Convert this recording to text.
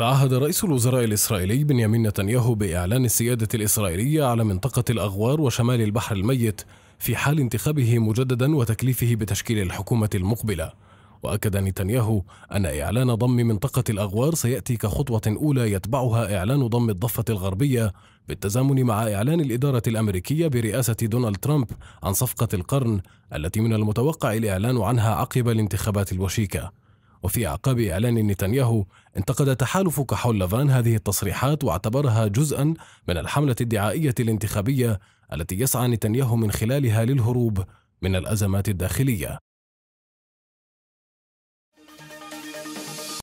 تعهد رئيس الوزراء الإسرائيلي بنيامين نتنياهو بإعلان السيادة الإسرائيلية على منطقة الأغوار وشمال البحر الميت في حال انتخابه مجددا وتكليفه بتشكيل الحكومة المقبلة وأكد نتنياهو أن إعلان ضم منطقة الأغوار سيأتي كخطوة أولى يتبعها إعلان ضم الضفة الغربية بالتزامن مع إعلان الإدارة الأمريكية برئاسة دونالد ترامب عن صفقة القرن التي من المتوقع الإعلان عنها عقب الانتخابات الوشيكة وفي أعقاب إعلان نتنياهو انتقد تحالف كحول لافان هذه التصريحات واعتبرها جزءا من الحملة الدعائية الانتخابية التي يسعى نتنياهو من خلالها للهروب من الأزمات الداخلية